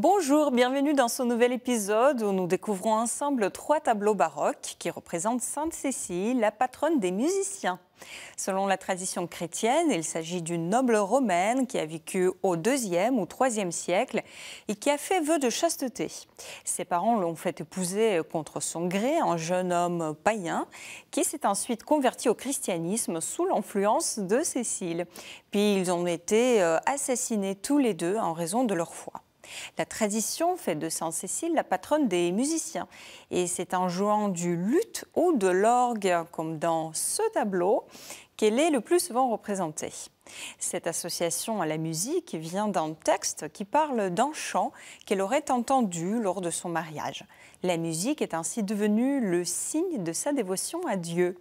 Bonjour, bienvenue dans ce nouvel épisode où nous découvrons ensemble trois tableaux baroques qui représentent Sainte Cécile, la patronne des musiciens. Selon la tradition chrétienne, il s'agit d'une noble romaine qui a vécu au 2e ou 3e siècle et qui a fait vœu de chasteté. Ses parents l'ont fait épouser contre son gré un jeune homme païen qui s'est ensuite converti au christianisme sous l'influence de Cécile. Puis ils ont été euh, assassinés tous les deux en raison de leur foi. La tradition fait de Sainte-Cécile la patronne des musiciens. Et c'est en jouant du luth ou de l'orgue, comme dans ce tableau, qu'elle est le plus souvent représentée. Cette association à la musique vient d'un texte qui parle d'un chant qu'elle aurait entendu lors de son mariage. La musique est ainsi devenue le signe de sa dévotion à Dieu.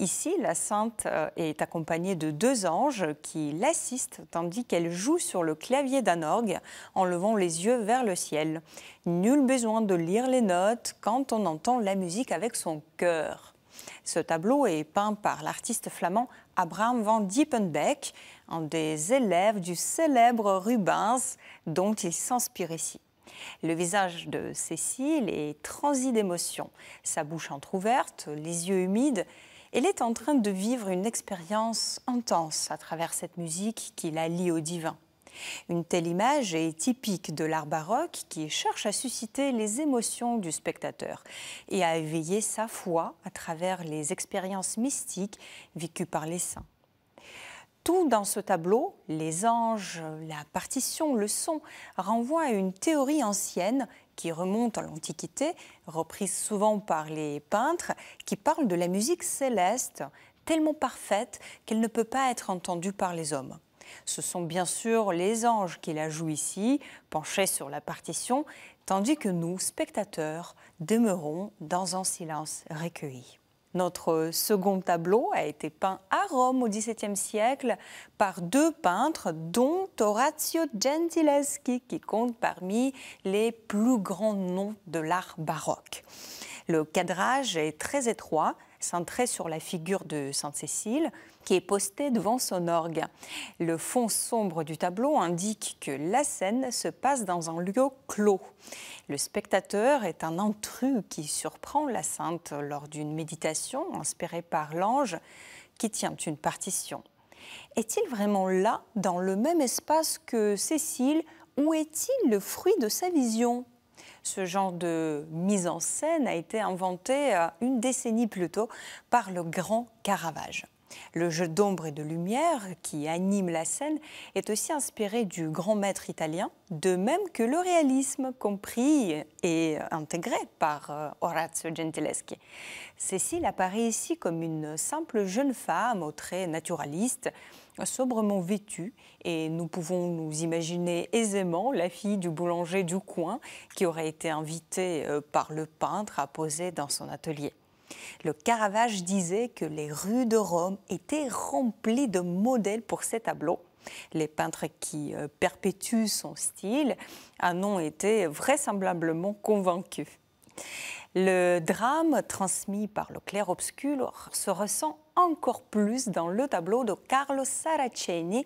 Ici, la sainte euh, est accompagnée de deux anges qui l'assistent tandis qu'elle joue sur le clavier d'un orgue en levant les yeux vers le ciel. Nul besoin de lire les notes quand on entend la musique avec son cœur. Ce tableau est peint par l'artiste flamand Abraham van Diepenbeck, un des élèves du célèbre Rubens dont il s'inspire ici. Le visage de Cécile est transi d'émotion, sa bouche entr'ouverte, les yeux humides. Elle est en train de vivre une expérience intense à travers cette musique qui la lie au divin. Une telle image est typique de l'art baroque qui cherche à susciter les émotions du spectateur et à éveiller sa foi à travers les expériences mystiques vécues par les saints. Tout dans ce tableau, les anges, la partition, le son, renvoie à une théorie ancienne qui remonte à l'Antiquité, reprise souvent par les peintres, qui parle de la musique céleste, tellement parfaite qu'elle ne peut pas être entendue par les hommes. Ce sont bien sûr les anges qui la jouent ici, penchés sur la partition, tandis que nous, spectateurs, demeurons dans un silence recueilli. Notre second tableau a été peint à Rome au XVIIe siècle par deux peintres, dont Horatio Gentileschi, qui compte parmi les plus grands noms de l'art baroque. Le cadrage est très étroit, centré sur la figure de Sainte-Cécile, qui est postée devant son orgue. Le fond sombre du tableau indique que la scène se passe dans un lieu clos. Le spectateur est un intrus qui surprend la sainte lors d'une méditation inspirée par l'ange qui tient une partition. Est-il vraiment là, dans le même espace que Cécile, ou est-il le fruit de sa vision ce genre de mise en scène a été inventé euh, une décennie plus tôt par le grand Caravage. Le jeu d'ombre et de lumière qui anime la scène est aussi inspiré du grand maître italien, de même que le réalisme compris et intégré par euh, Orazio Gentileschi. Cécile apparaît ici comme une simple jeune femme aux traits naturalistes, sobrement vêtue, et nous pouvons nous imaginer aisément la fille du boulanger du coin qui aurait été invitée euh, par le peintre à poser dans son atelier. Le Caravage disait que les rues de Rome étaient remplies de modèles pour ses tableaux. Les peintres qui euh, perpétuent son style en ont été vraisemblablement convaincus. Le drame transmis par le clair-obscur se ressent encore plus dans le tableau de Carlo Saraceni,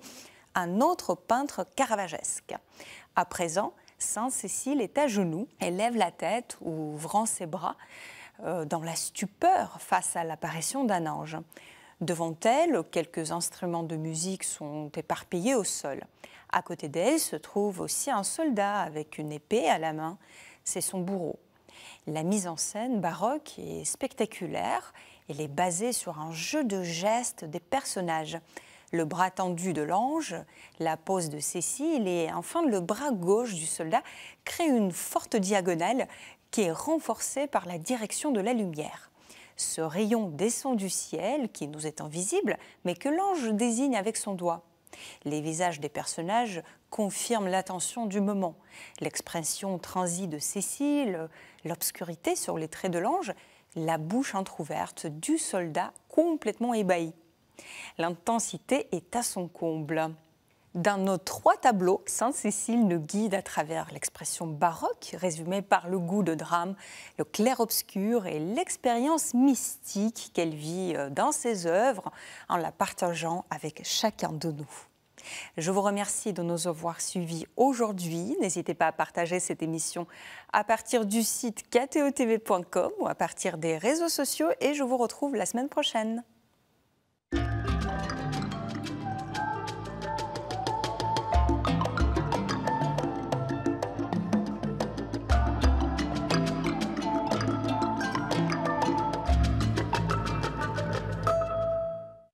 un autre peintre caravagesque. À présent, saint cécile est à genoux, elle lève la tête, ouvrant ses bras, euh, dans la stupeur face à l'apparition d'un ange. Devant elle, quelques instruments de musique sont éparpillés au sol. À côté d'elle se trouve aussi un soldat avec une épée à la main. C'est son bourreau. La mise en scène baroque est spectaculaire. Elle est basée sur un jeu de gestes des personnages. Le bras tendu de l'ange, la pose de Cécile et enfin le bras gauche du soldat créent une forte diagonale qui est renforcée par la direction de la lumière. Ce rayon descend du ciel, qui nous est invisible, mais que l'ange désigne avec son doigt. Les visages des personnages confirment l'attention du moment. L'expression transie de Cécile, l'obscurité sur les traits de l'ange, la bouche entr'ouverte du soldat complètement ébahi. L'intensité est à son comble. Dans nos trois tableaux, Sainte-Cécile nous guide à travers l'expression baroque, résumée par le goût de drame, le clair-obscur et l'expérience mystique qu'elle vit euh, dans ses œuvres en la partageant avec chacun de nous. Je vous remercie de nous avoir suivis aujourd'hui. N'hésitez pas à partager cette émission à partir du site ktotv.com ou à partir des réseaux sociaux et je vous retrouve la semaine prochaine.